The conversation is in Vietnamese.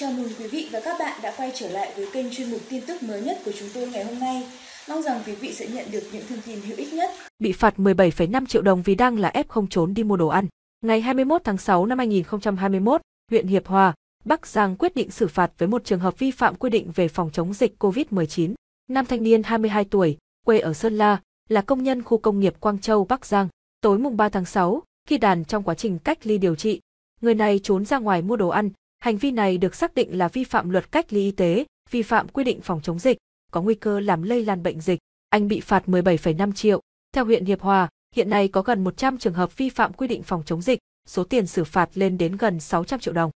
Chào mừng quý vị và các bạn đã quay trở lại với kênh chuyên mục tin tức mới nhất của chúng tôi ngày hôm nay. Mong rằng quý vị sẽ nhận được những thông tin hữu ích nhất. Bị phạt 17,5 triệu đồng vì đang là F0 trốn đi mua đồ ăn. Ngày 21 tháng 6 năm 2021, huyện Hiệp Hòa, Bắc Giang quyết định xử phạt với một trường hợp vi phạm quy định về phòng chống dịch COVID-19. Nam thanh niên 22 tuổi, quê ở Sơn La, là công nhân khu công nghiệp Quang Châu, Bắc Giang. Tối mùng 3 tháng 6, khi đàn trong quá trình cách ly điều trị, người này trốn ra ngoài mua đồ ăn, Hành vi này được xác định là vi phạm luật cách ly y tế, vi phạm quy định phòng chống dịch, có nguy cơ làm lây lan bệnh dịch. Anh bị phạt 17,5 triệu. Theo huyện Hiệp Hòa, hiện nay có gần 100 trường hợp vi phạm quy định phòng chống dịch, số tiền xử phạt lên đến gần 600 triệu đồng.